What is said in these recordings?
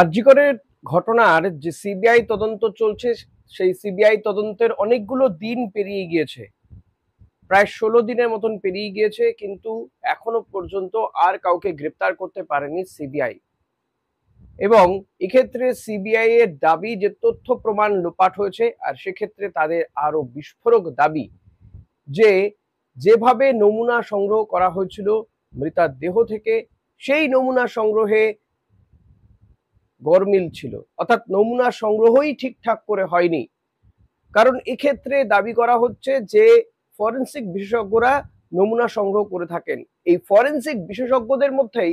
আরজিকরের ঘটনার যে সিবিআই তদন্ত চলছে সেই সিবিআই তদন্তের অনেকগুলো দিন পেরিয়ে গিয়েছে প্রায় ষোলো দিনের মতন পেরিয়ে গিয়েছে কিন্তু এখনো পর্যন্ত আর কাউকে গ্রেপ্তার করতে পারেনি সিবিআই এবং এক্ষেত্রে সিবিআই এর দাবি যে তথ্য প্রমাণ লোপাট হয়েছে আর সেক্ষেত্রে তাদের আরো বিস্ফোরক দাবি যে যেভাবে নমুনা সংগ্রহ করা হয়েছিল মৃতার দেহ থেকে সেই নমুনা সংগ্রহে গরমিল ছিল অর্থাৎ নমুনা সংগ্রহই ঠিকঠাক করে হয়নি কারণ এক্ষেত্রে দাবি করা হচ্ছে যে ফরেন্সিক বিশেষজ্ঞরা নমুনা সংগ্রহ করে থাকেন এই ফরেন্সিক বিশেষজ্ঞদের মধ্যেই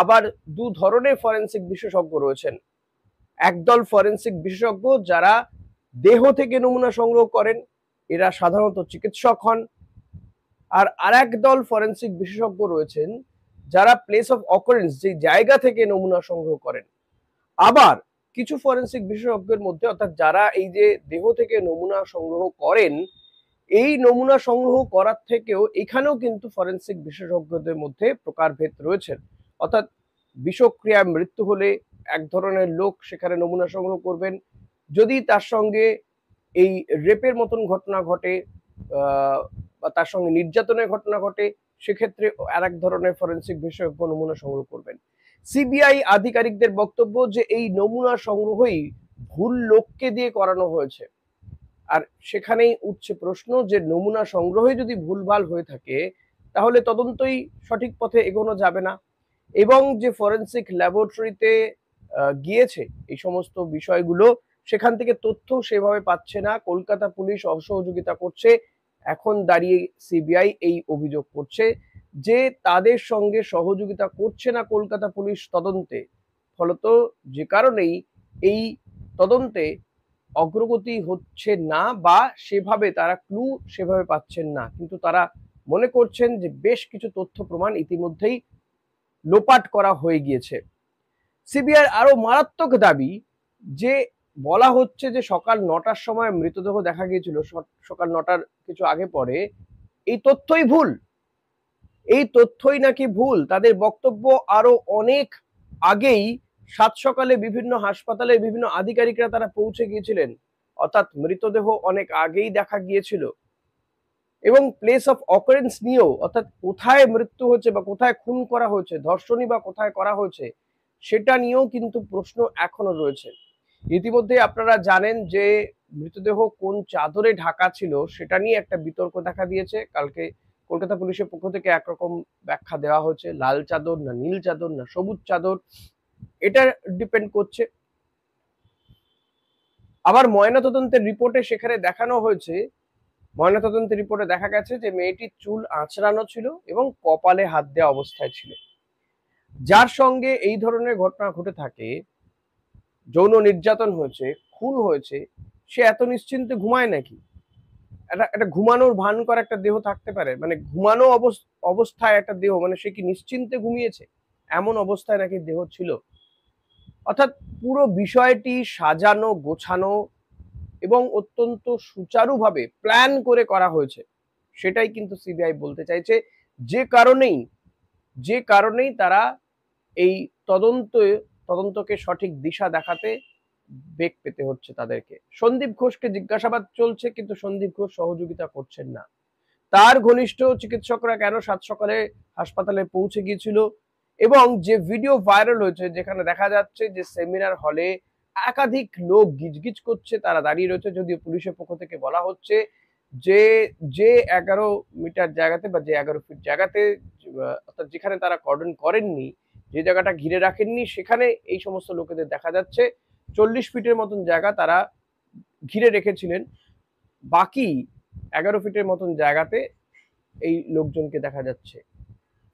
আবার দু ধরনের ফরেন্সিক বিশেষজ্ঞ রয়েছেন একদল ফরেন্সিক বিশেষজ্ঞ যারা দেহ থেকে নমুনা সংগ্রহ করেন এরা সাধারণত চিকিৎসক হন আর আর দল ফরেন্সিক বিশেষজ্ঞ রয়েছেন যারা প্লেস অফ অকারেন্স যে জায়গা থেকে নমুনা সংগ্রহ করেন আবার কিছু ফরেন্সিক বিশেষজ্ঞের মধ্যে অর্থাৎ যারা এই যে দেহ থেকে নমুনা সংগ্রহ করেন এই নমুনা সংগ্রহ করার থেকেও এখানেও কিন্তু ফরেন্সিক বিশেষজ্ঞদের মধ্যে প্রকারভেদ রয়েছে অর্থাৎ বিষক্রিয়ায় মৃত্যু হলে এক ধরনের লোক সেখানে নমুনা সংগ্রহ করবেন যদি তার সঙ্গে এই রেপের মতন ঘটনা ঘটে বা তার সঙ্গে নির্যাতনের ঘটনা ঘটে সেক্ষেত্রে আর এক ধরনের ফরেন্সিক বিশেষজ্ঞ নমুনা সংগ্রহ করবেন সিবিআই আধিকারিকদের বক্তব্য যে এই নমুনা সংগ্রহই ভুল লোককে দিয়ে করানো হয়েছে আর সেখানেই উঠছে প্রশ্ন যে নমুনা সংগ্রহে যদি ভুলভাল হয়ে থাকে তাহলে তদন্তই সঠিক পথে এগোনো যাবে না এবং যে ফরেন্সিক ল্যাবরেটরিতে গিয়েছে এই সমস্ত বিষয়গুলো সেখান থেকে তথ্য সেভাবে পাচ্ছে না কলকাতা পুলিশ অসহযোগিতা করছে এখন দাঁড়িয়ে সিবিআই এই অভিযোগ করছে যে তাদের সঙ্গে সহযোগিতা করছে না কলকাতা পুলিশ তদন্তে ফলত যে কারণেই এই তদন্তে অগ্রগতি হচ্ছে না বা সেভাবে তারা ক্লু সেভাবে পাচ্ছেন না কিন্তু তারা মনে করছেন যে বেশ কিছু তথ্য প্রমাণ ইতিমধ্যেই লোপাট করা হয়ে গিয়েছে সিবিআই আরও মারাত্মক দাবি যে বলা হচ্ছে যে সকাল নটার সময় মৃতদেহ দেখা গিয়েছিল সকাল নটার কিছু আগে পরে এই তথ্যই ভুল এই তথ্যই নাকি ভুল তাদের বক্তব্য আরো অনেক আগেই সাত সকালে বিভিন্ন হাসপাতালে বিভিন্ন আধিকারিকরা তারা পৌঁছে গিয়েছিলেন অর্থাৎ মৃতদেহ অনেক আগেই দেখা গিয়েছিল এবং প্লেস অফ অকারেন্স নিয়েও অর্থাৎ কোথায় মৃত্যু হচ্ছে বা কোথায় খুন করা হয়েছে ধর্ষণী বা কোথায় করা হয়েছে সেটা নিয়েও কিন্তু প্রশ্ন এখনো রয়েছে ইতিমধ্যে আপনারা জানেন যে মৃতদেহ কোন চাদরে ঢাকা ছিল সেটা নিয়ে একটা বিতর্ক দেখা দিয়েছে কালকে কলকাতা পুলিশের পক্ষ থেকে একরকম ব্যাখ্যা দেওয়া হচ্ছে লাল চাদর না নীল চাদর না সবুজ চাদর এটা ডিপেন্ড করছে আবার ময়নাতদন্তের রিপোর্টে সেখানে দেখানো হয়েছে ময়নাতদন্তের রিপোর্টে দেখা গেছে যে মেয়েটির চুল আঁচড়ানো ছিল এবং কপালে হাত দেওয়া অবস্থায় ছিল যার সঙ্গে এই ধরনের ঘটনা ঘটে থাকে যৌন নির্যাতন হয়েছে খুন হয়েছে সে এত নিশ্চিন্তে ঘুমায় নাকি একটা একটা ঘুমানোর ভান করা একটা দেহ থাকতে পারে মানে ঘুমানো অবস্থায় একটা দেহ মানে সে কি নিশ্চিন্তে ঘুমিয়েছে এমন অবস্থায় নাকি দেহ ছিল অর্থাৎ পুরো বিষয়টি সাজানো গোছানো এবং অত্যন্ত সুচারুভাবে প্ল্যান করে করা হয়েছে সেটাই কিন্তু সিবিআই বলতে চাইছে যে কারণেই যে কারণেই তারা এই তদন্ত তদন্তকে সঠিক দিশা দেখাতে বেগ পেতে হচ্ছে তাদেরকে সন্দীপ ঘোষকে জিজ্ঞাসাবাদ চলছে কিন্তু সন্দীপ ঘোষ সহযোগিতা করছেন না তার ঘনিষ্ঠ চিকিৎসকরা কেন সাত সকালে হাসপাতালে পৌঁছে গিয়েছিল এবং যে ভিডিও ভাইরাল হয়েছে যেখানে দেখা যাচ্ছে যে সেমিনার হলে একাধিক লোক গিজগিজ করছে তারা দাঁড়িয়ে রয়েছে যদিও পুলিশের পক্ষ থেকে বলা হচ্ছে যে যে এগারো মিটার জায়গাতে বা যে এগারো ফিট জায়গাতে অর্থাৎ যেখানে তারা কর্ডন করেননি যে জায়গাটা ঘিরে রাখেননি সেখানে এই সমস্ত লোকেদের দেখা যাচ্ছে চল্লিশ ফিটের মতন জায়গা তারা ঘিরে রেখেছিলেন বাকি এগারো ফিটের মতন জায়গাতে এই লোকজনকে দেখা যাচ্ছে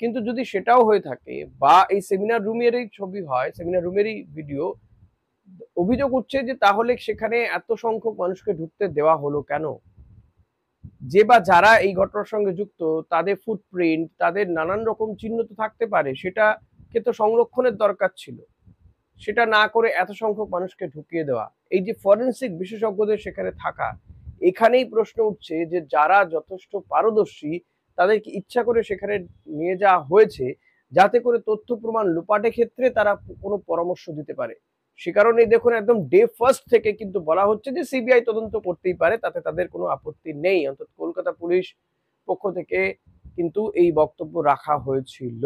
কিন্তু যদি সেটাও হয়ে থাকে বা এই সেমিনার রুমেরই ছবি হয় সেমিনার রুমেরই ভিডিও অভিযোগ উঠছে যে তাহলে সেখানে এত সংখ্যক মানুষকে ঢুকতে দেওয়া হলো কেন যে বা যারা এই ঘটনার সঙ্গে যুক্ত তাদের ফুটপ্রিন্ট তাদের নানান রকম চিহ্ন তো থাকতে পারে সেটাকে তো সংরক্ষণের দরকার ছিল সেটা না করে এত সংখ্যক মানুষকে ঢুকিয়ে দেওয়া এই যে ফরেন্সিক বিশেষজ্ঞদের সেখানে থাকা এখানেই প্রশ্ন উঠছে যে যারা যথেষ্ট পারদর্শী তাদেরকে ইচ্ছা করে সেখানে নিয়ে যাওয়া হয়েছে যাতে করে তথ্য প্রমাণ লোপাটে ক্ষেত্রে তারা কোনো পরামর্শ দিতে পারে সে কারণেই দেখুন একদম ডে ফার্স্ট থেকে কিন্তু বলা হচ্ছে যে সিবিআই তদন্ত করতেই পারে তাতে তাদের কোনো আপত্তি নেই অন্তত কলকাতা পুলিশ পক্ষ থেকে কিন্তু এই বক্তব্য রাখা হয়েছিল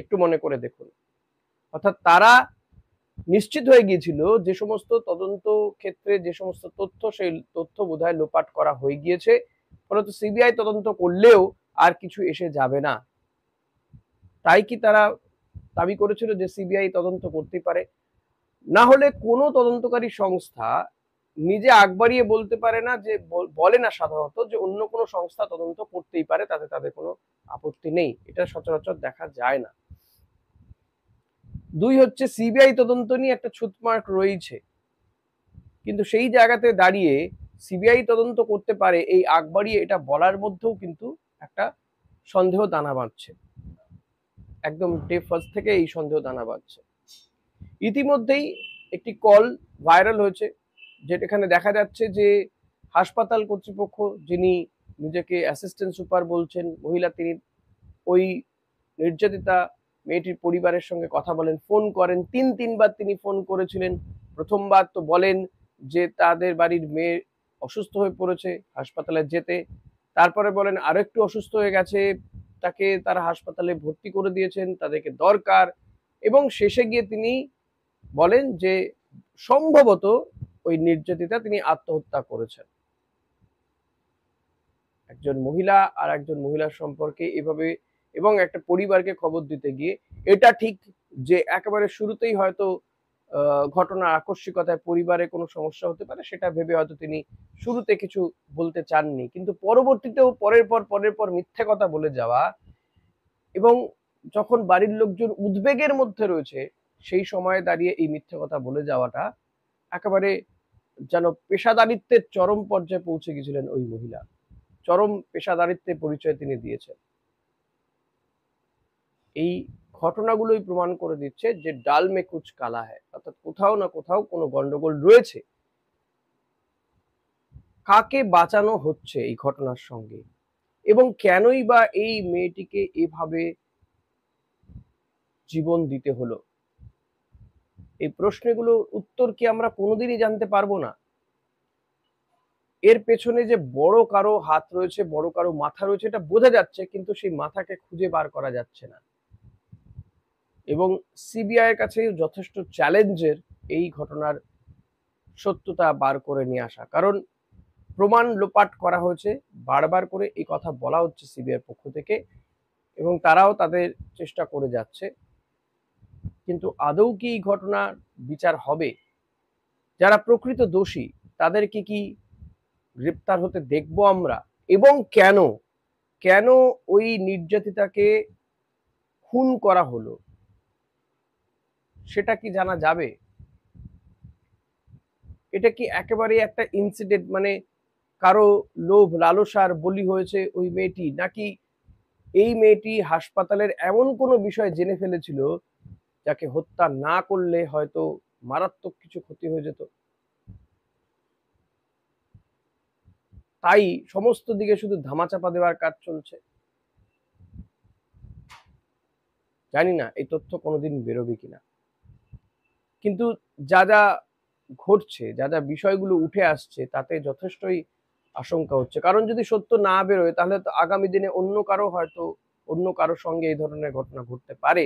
একটু মনে করে দেখুন অর্থাৎ তারা নিশ্চিত হয়ে গিয়েছিল যে সমস্ত তদন্ত ক্ষেত্রে যে সমস্ত তথ্য সেই তথ্য বোধহয় লোপাট করা হয়ে গিয়েছে ফলত সিবিআই তদন্ত করলেও আর কিছু এসে যাবে না তাই কি তারা দাবি করেছিল যে সিবিআই তদন্ত করতে পারে না হলে কোনো তদন্তকারী সংস্থা নিজে আগবাড়িয়ে বলতে পারে না যে বলে না সাধারণত যে অন্য কোনো সংস্থা তদন্ত করতেই পারে তাতে তাদের কোনো আপত্তি নেই এটা সচরাচর দেখা যায় না দুই হচ্ছে সিবিআই তদন্ত নিয়ে একটা ছুতমার্ক রয়েছে কিন্তু সেই জায়গাতে দাঁড়িয়ে সিবিআই তদন্ত করতে পারে এই আগবাড়িয়ে এটা বলার মধ্যেও কিন্তু একটা সন্দেহ দানা বাঁধছে একদম ডে ফার্স্ট থেকে এই সন্দেহ দানা বাঁধছে ইতিমধ্যেই একটি কল ভাইরাল হয়েছে যেখানে দেখা যাচ্ছে যে হাসপাতাল কর্তৃপক্ষ যিনি নিজেকে অ্যাসিস্ট্যান্ট সুপার বলছেন মহিলা তিনি ওই নির্যাতিতা মেয়েটির পরিবারের সঙ্গে কথা বলেন ফোন করেন তিন তিনবার তিনি ফোন করেছিলেন প্রথমবার তো বলেন যে তাদের বাড়ির মেয়ে অসুস্থ হয়ে পড়েছে হাসপাতালে যেতে তারপরে বলেন আরো একটু অসুস্থ হয়ে গেছে তাকে তারা হাসপাতালে ভর্তি করে দিয়েছেন তাদেরকে দরকার এবং শেষে গিয়ে তিনি বলেন যে সম্ভবত ওই নির্যাতিতা তিনি আত্মহত্যা করেছেন একজন মহিলা আর একজন মহিলার সম্পর্কে এভাবে এবং একটা পরিবারকে খবর দিতে গিয়ে এটা ঠিক যে একেবারে শুরুতেই হয়তো ঘটনা আকস্মিকতায় পরিবারে কোনো সমস্যা হতে পারে সেটা ভেবে হয়তো তিনি শুরুতে কিছু বলতে চাননি কিন্তু পরবর্তীতেও পরের পর পরের পর মিথ্যে কথা বলে যাওয়া এবং যখন বাড়ির লোকজন উদ্বেগের মধ্যে রয়েছে সেই সময়ে দাঁড়িয়ে এই মিথ্যে কথা বলে যাওয়াটা একেবারে যেন পেশাদারিত্বের চরম পর্যায়ে পৌঁছে গেছিলেন ওই মহিলা চরম পেশাদারিত্বের পরিচয় তিনি দিয়েছেন এই ঘটনাগুলোই প্রমাণ করে দিচ্ছে যে ডাল মে কুচ কালা হ্যায় অর্থাৎ কোথাও না কোথাও কোনো গন্ডগোল রয়েছে কাকে বাঁচানো হচ্ছে এই ঘটনার সঙ্গে এবং কেনই বা এই মেয়েটিকে এভাবে জীবন দিতে হলো এই প্রশ্নগুলোর উত্তর কি আমরা কোনোদিনই জানতে পারবো না এর পেছনে যে বড় কারো হাত রয়েছে বড় কারো মাথা রয়েছে এটা বোঝা যাচ্ছে কিন্তু সেই মাথাকে খুঁজে বার করা যাচ্ছে না এবং সিবিআইয়ের কাছে যথেষ্ট চ্যালেঞ্জের এই ঘটনার সত্যতা বার করে নিয়ে আসা কারণ প্রমাণ লোপাট করা হয়েছে বারবার করে এই কথা বলা হচ্ছে সিবিআইয়ের পক্ষ থেকে এবং তারাও তাদের চেষ্টা করে যাচ্ছে কিন্তু আদৌ কি এই ঘটনার বিচার হবে যারা প্রকৃত দোষী তাদেরকে কি গ্রেপ্তার হতে দেখব আমরা এবং কেন কেন ওই নির্যাতিতাকে খুন করা হলো সেটা কি জানা যাবে এটা কি একেবারে একটা ইনসিডেন্ট মানে কারো লোভ লালসার বলি হয়েছে ওই মেয়েটি নাকি এই মেয়েটি হাসপাতালের এমন কোনো বিষয় জেনে ফেলেছিল যাকে হত্যা না করলে হয়তো মারাত্মক কিছু ক্ষতি হয়ে যেত তাই সমস্ত দিকে শুধু ধামাচাপা দেওয়ার কাজ চলছে জানি না এই তথ্য কোনোদিন বেরোবে কিনা কিন্তু যা যা ঘটছে যা যা বিষয়গুলো উঠে আসছে তাতে যথেষ্টই আশঙ্কা হচ্ছে কারণ যদি সত্য না বেরোয় তাহলে তো আগামী দিনে অন্য কারো হয়তো অন্য কারো সঙ্গে এই ধরনের ঘটনা ঘটতে পারে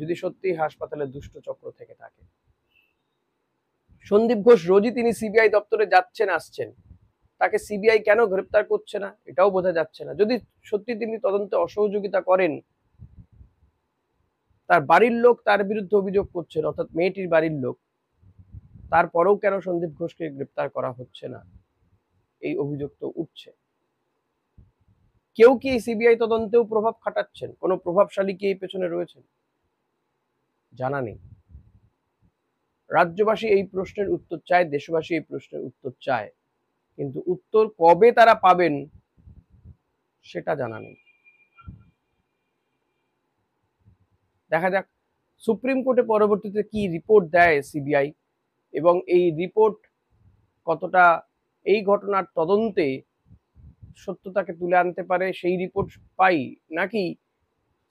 যদি সত্যি হাসপাতালে দুষ্ট চক্র থেকে থাকে সন্দীপ ঘোষ রোজই তিনি সিবিআই দপ্তরে যাচ্ছেন আসছেন তাকে সিবিআই কেন গ্রেপ্তার করছে না এটাও বোঝা যাচ্ছে না যদি সত্যি তিনি তদন্তে অসহযোগিতা করেন তার বাড়ির লোক তার বিরুদ্ধে অভিযোগ করছেন অর্থাৎ মেয়েটির বাড়ির লোক তারপরেও কেন সন্দীপ ঘোষকে গ্রেপ্তার করা হচ্ছে না এই অভিযোগ তো উঠছে কেউ কি এই সিবিআই তদন্তেও প্রভাব খাটাচ্ছেন কোনো প্রভাবশালী কি এই পেছনে রয়েছেন জানা নেই রাজ্যবাসী এই প্রশ্নের উত্তর চায় দেশবাসী এই প্রশ্নের উত্তর চায় কিন্তু উত্তর কবে তারা পাবেন সেটা জানা নেই দেখা যাক সুপ্রিম কোর্টে পরবর্তীতে কি রিপোর্ট দেয় সিবিআই এবং এই রিপোর্ট কতটা এই ঘটনার তদন্তে সত্যতাকে তুলে আনতে পারে সেই রিপোর্ট পাই নাকি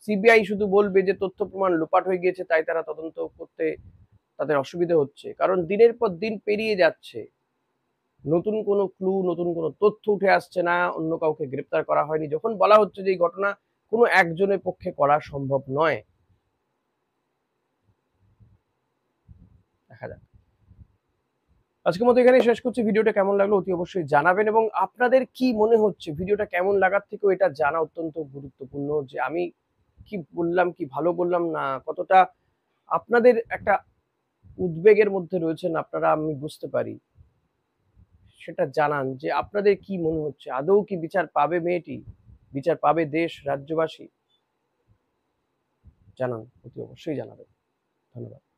সিবিআই শুধু বলবে যে তথ্য প্রমাণ লোপাট হয়ে গিয়েছে তাই তারা তদন্ত করতে তাদের অসুবিধে হচ্ছে কারণ দিনের পর দিন পেরিয়ে যাচ্ছে নতুন কোনো ক্লু নতুন কোনো তথ্য উঠে আসছে না অন্য কাউকে গ্রেপ্তার করা হয়নি যখন বলা হচ্ছে যে এই ঘটনা কোনো একজনের পক্ষে করা সম্ভব নয় আজকের মতো এখানে শেষ করছি ভিডিওটা কেমন লাগলো অতি অবশ্যই জানাবেন এবং আপনাদের কি মনে হচ্ছে ভিডিওটা কেমন লাগার থেকেও এটা জানা অত্যন্ত গুরুত্বপূর্ণ যে আমি কি বললাম কি ভালো বললাম না কতটা আপনাদের একটা উদ্বেগের মধ্যে রয়েছেন আপনারা আমি বুঝতে পারি সেটা জানান যে আপনাদের কি মনে হচ্ছে আদৌ কি বিচার পাবে মেয়েটি বিচার পাবে দেশ রাজ্যবাসী জানান অতি অবশ্যই জানাবেন ধন্যবাদ